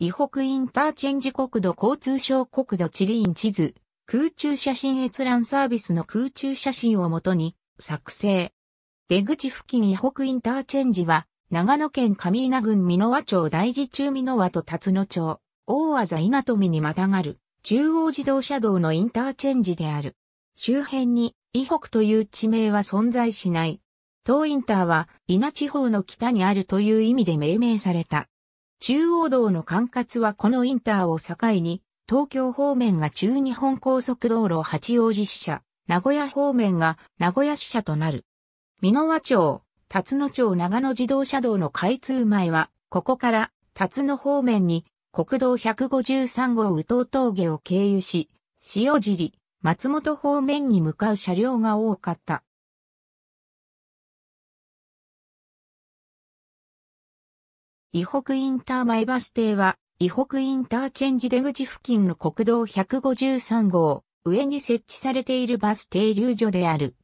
伊北インターチェンジ国土交通省国土地理院地図、空中写真閲覧サービスの空中写真をもとに作成。出口付近伊北インターチェンジは、長野県上稲郡美濃和町大寺中美濃和と辰野町、大和稲富にまたがる、中央自動車道のインターチェンジである。周辺に、伊北という地名は存在しない。東インターは、稲地方の北にあるという意味で命名された。中央道の管轄はこのインターを境に、東京方面が中日本高速道路八王子支社、名古屋方面が名古屋支社となる。箕輪町、辰野町長野自動車道の開通前は、ここから辰野方面に国道153号宇都峠を経由し、塩尻、松本方面に向かう車両が多かった。伊北インター前バス停は、伊北インターチェンジ出口付近の国道153号、上に設置されているバス停留所である。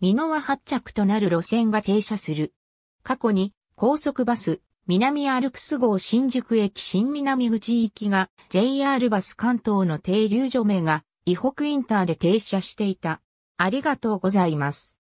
美濃は発着となる路線が停車する。過去に、高速バス、南アルプス号新宿駅新南口行きが、JR バス関東の停留所名が、伊北インターで停車していた。ありがとうございます。